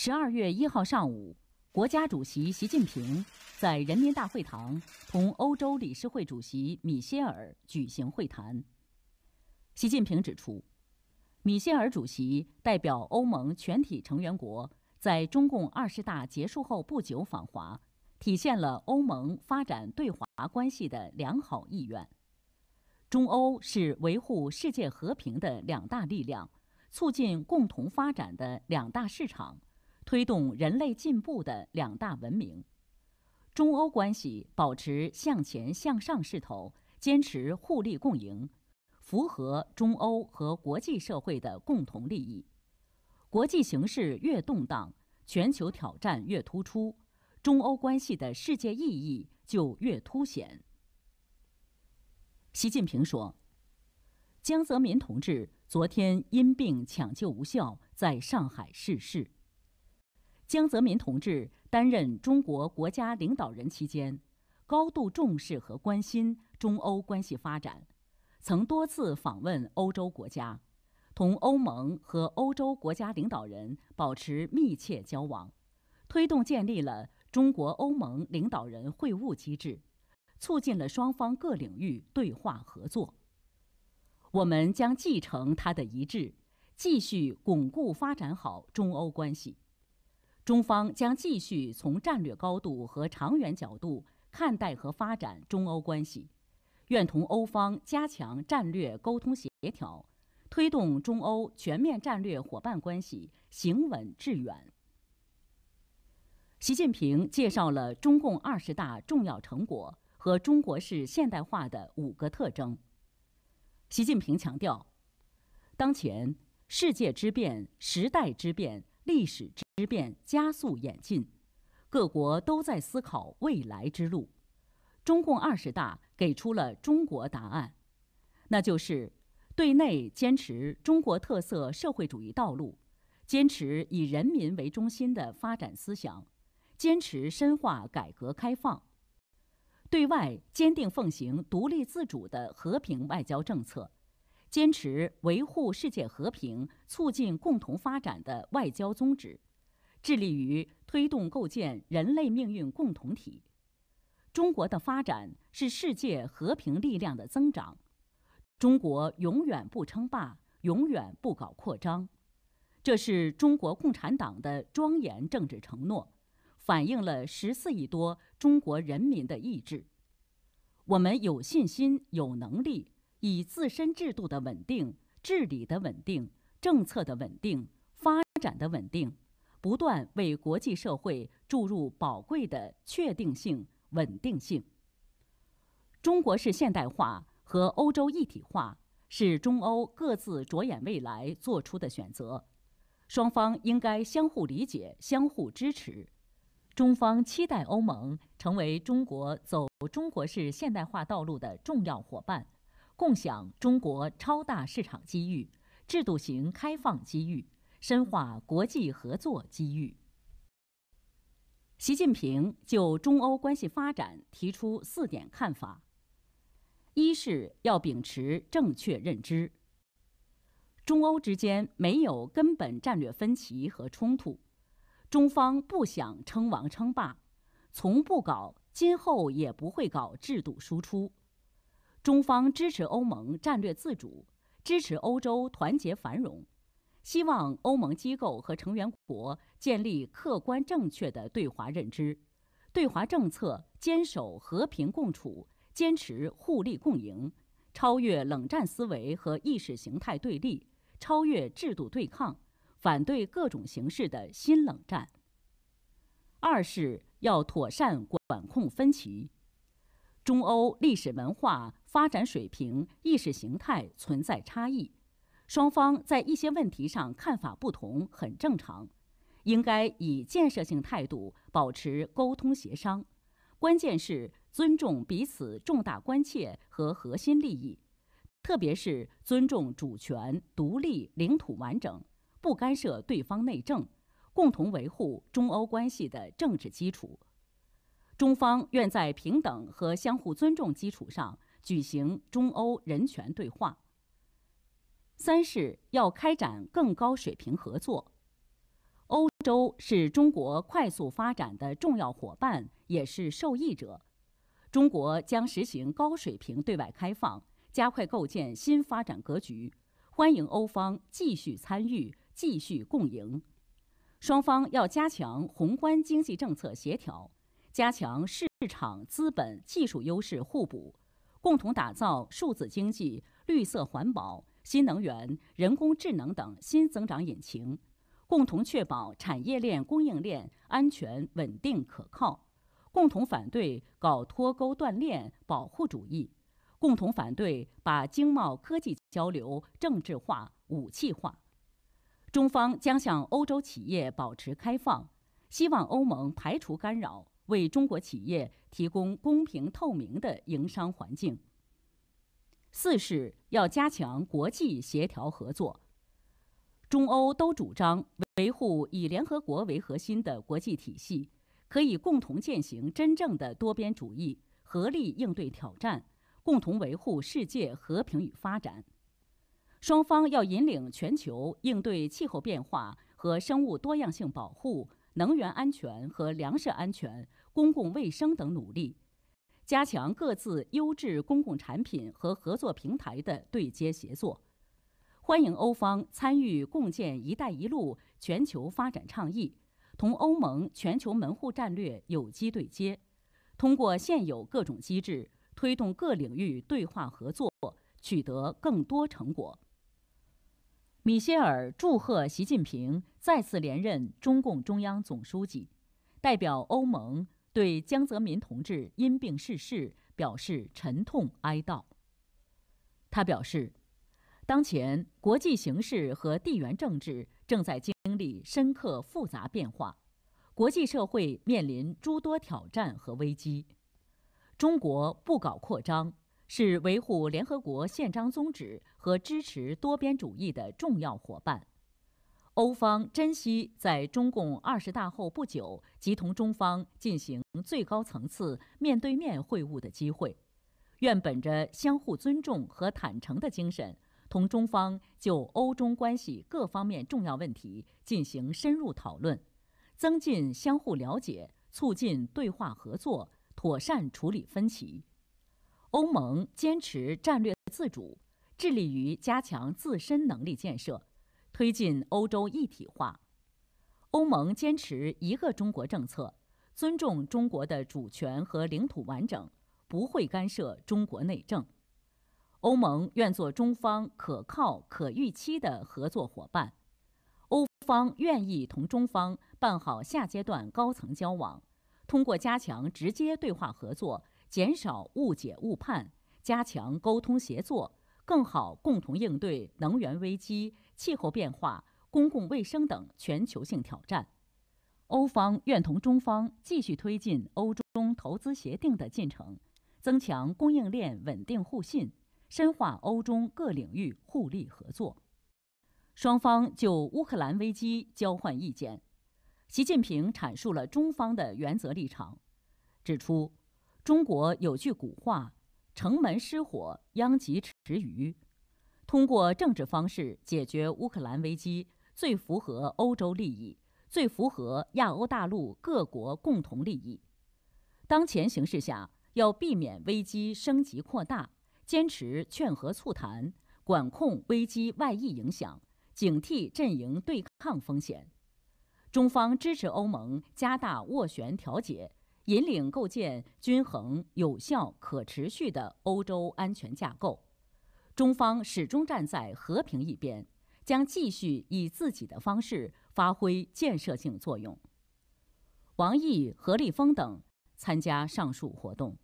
十二月一号上午，国家主席习近平在人民大会堂同欧洲理事会主席米歇尔举行会谈。习近平指出，米歇尔主席代表欧盟全体成员国在中共二十大结束后不久访华，体现了欧盟发展对华关系的良好意愿。中欧是维护世界和平的两大力量，促进共同发展的两大市场。推动人类进步的两大文明，中欧关系保持向前向上势头，坚持互利共赢，符合中欧和国际社会的共同利益。国际形势越动荡，全球挑战越突出，中欧关系的世界意义就越凸显。习近平说：“江泽民同志昨天因病抢救无效，在上海逝世。”江泽民同志担任中国国家领导人期间，高度重视和关心中欧关系发展，曾多次访问欧洲国家，同欧盟和欧洲国家领导人保持密切交往，推动建立了中国欧盟领导人会晤机制，促进了双方各领域对话合作。我们将继承他的遗志，继续巩固发展好中欧关系。中方将继续从战略高度和长远角度看待和发展中欧关系，愿同欧方加强战略沟通协调，推动中欧全面战略伙伴关系行稳致远。习近平介绍了中共二十大重要成果和中国式现代化的五个特征。习近平强调，当前世界之变、时代之变。历史之变加速演进，各国都在思考未来之路。中共二十大给出了中国答案，那就是：对内坚持中国特色社会主义道路，坚持以人民为中心的发展思想，坚持深化改革开放；对外坚定奉行独立自主的和平外交政策。坚持维护世界和平、促进共同发展的外交宗旨，致力于推动构建人类命运共同体。中国的发展是世界和平力量的增长。中国永远不称霸，永远不搞扩张，这是中国共产党的庄严政治承诺，反映了十四亿多中国人民的意志。我们有信心、有能力。以自身制度的稳定、治理的稳定、政策的稳定、发展的稳定，不断为国际社会注入宝贵的确定性、稳定性。中国式现代化和欧洲一体化是中欧各自着眼未来做出的选择，双方应该相互理解、相互支持。中方期待欧盟成为中国走中国式现代化道路的重要伙伴。共享中国超大市场机遇、制度型开放机遇、深化国际合作机遇。习近平就中欧关系发展提出四点看法：一是要秉持正确认知，中欧之间没有根本战略分歧和冲突，中方不想称王称霸，从不搞，今后也不会搞制度输出。中方支持欧盟战略自主，支持欧洲团结繁荣，希望欧盟机构和成员国建立客观正确的对华认知，对华政策坚守和平共处，坚持互利共赢，超越冷战思维和意识形态对立，超越制度对抗，反对各种形式的新冷战。二是要妥善管控分歧。中欧历史文化、发展水平、意识形态存在差异，双方在一些问题上看法不同很正常，应该以建设性态度保持沟通协商。关键是尊重彼此重大关切和核心利益，特别是尊重主权、独立、领土完整，不干涉对方内政，共同维护中欧关系的政治基础。中方愿在平等和相互尊重基础上举行中欧人权对话。三是要开展更高水平合作。欧洲是中国快速发展的重要伙伴，也是受益者。中国将实行高水平对外开放，加快构建新发展格局，欢迎欧方继续参与、继续共赢。双方要加强宏观经济政策协调。加强市场、资本、技术优势互补，共同打造数字经济、绿色环保、新能源、人工智能等新增长引擎，共同确保产业链、供应链安全、稳定、可靠，共同反对搞脱钩断链、保护主义，共同反对把经贸科技交流政治化、武器化。中方将向欧洲企业保持开放，希望欧盟排除干扰。为中国企业提供公平透明的营商环境。四是要加强国际协调合作，中欧都主张维护以联合国为核心的国际体系，可以共同践行真正的多边主义，合力应对挑战，共同维护世界和平与发展。双方要引领全球应对气候变化和生物多样性保护。能源安全和粮食安全、公共卫生等努力，加强各自优质公共产品和合作平台的对接协作，欢迎欧方参与共建“一带一路”全球发展倡议，同欧盟全球门户战略有机对接，通过现有各种机制推动各领域对话合作，取得更多成果。米歇尔祝贺习近平再次连任中共中央总书记，代表欧盟对江泽民同志因病逝世表示沉痛哀悼。他表示，当前国际形势和地缘政治正在经历深刻复杂变化，国际社会面临诸多挑战和危机，中国不搞扩张。是维护联合国宪章宗旨和支持多边主义的重要伙伴。欧方珍惜在中共二十大后不久即同中方进行最高层次面对面会晤的机会，愿本着相互尊重和坦诚的精神，同中方就欧中关系各方面重要问题进行深入讨论，增进相互了解，促进对话合作，妥善处理分歧。欧盟坚持战略自主，致力于加强自身能力建设，推进欧洲一体化。欧盟坚持一个中国政策，尊重中国的主权和领土完整，不会干涉中国内政。欧盟愿做中方可靠、可预期的合作伙伴。欧方愿意同中方办好下阶段高层交往，通过加强直接对话合作。减少误解误判，加强沟通协作，更好共同应对能源危机、气候变化、公共卫生等全球性挑战。欧方愿同中方继续推进欧中投资协定的进程，增强供应链稳定互信，深化欧中各领域互利合作。双方就乌克兰危机交换意见。习近平阐述了中方的原则立场，指出。中国有句古话：“城门失火，殃及池鱼。”通过政治方式解决乌克兰危机，最符合欧洲利益，最符合亚欧大陆各国共同利益。当前形势下，要避免危机升级扩大，坚持劝和促谈，管控危机外溢影响，警惕阵营对抗风险。中方支持欧盟加大斡旋调解。引领构建均衡、有效、可持续的欧洲安全架构，中方始终站在和平一边，将继续以自己的方式发挥建设性作用。王毅、何立峰等参加上述活动。